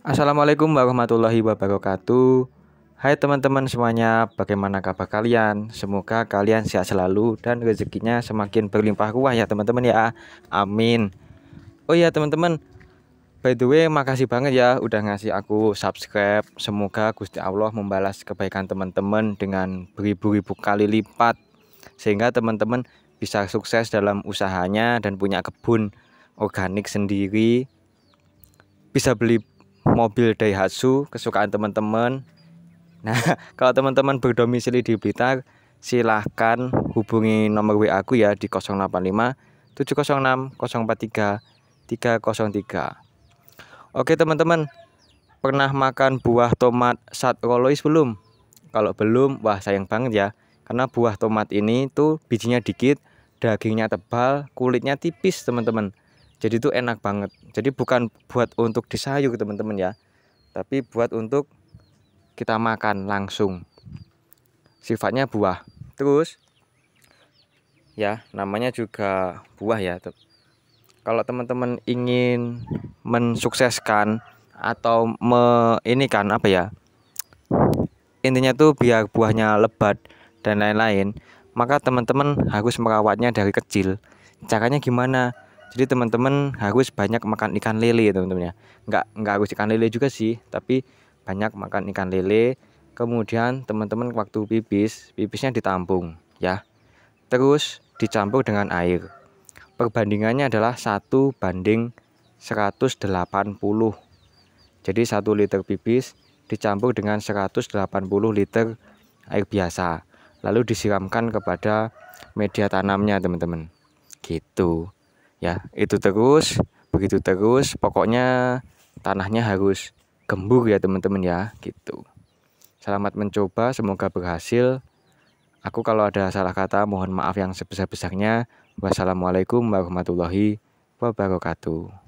Assalamualaikum warahmatullahi wabarakatuh. Hai teman-teman semuanya, bagaimana kabar kalian? Semoga kalian sehat selalu dan rezekinya semakin berlimpah ruah ya teman-teman ya. Amin. Oh iya teman-teman, by the way makasih banget ya udah ngasih aku subscribe. Semoga Gusti Allah membalas kebaikan teman-teman dengan beribu-ribu kali lipat sehingga teman-teman bisa sukses dalam usahanya dan punya kebun organik sendiri. Bisa beli mobil Daihatsu kesukaan teman-teman. Nah, kalau teman-teman berdomisili di Blitar, silahkan hubungi nomor WA aku ya di 085 706 043 303. Oke, teman-teman. Pernah makan buah tomat saat rolois belum? Kalau belum, wah sayang banget ya. Karena buah tomat ini tuh bijinya dikit, dagingnya tebal, kulitnya tipis, teman-teman jadi itu enak banget jadi bukan buat untuk disayu, teman-teman ya tapi buat untuk kita makan langsung sifatnya buah terus ya namanya juga buah ya kalau teman-teman ingin mensukseskan atau me, ini kan apa ya intinya tuh biar buahnya lebat dan lain-lain maka teman-teman harus merawatnya dari kecil caranya gimana jadi teman-teman harus banyak makan ikan lele ya teman-teman ya. Enggak enggak harus ikan lele juga sih, tapi banyak makan ikan lele. Kemudian teman-teman waktu pipis, pipisnya ditampung ya. Terus dicampur dengan air. Perbandingannya adalah 1 banding 180. Jadi 1 liter pipis dicampur dengan 180 liter air biasa. Lalu disiramkan kepada media tanamnya, teman-teman. Gitu ya itu terus begitu terus pokoknya tanahnya harus gembur ya teman-teman ya gitu selamat mencoba semoga berhasil aku kalau ada salah kata mohon maaf yang sebesar-besarnya wassalamualaikum warahmatullahi wabarakatuh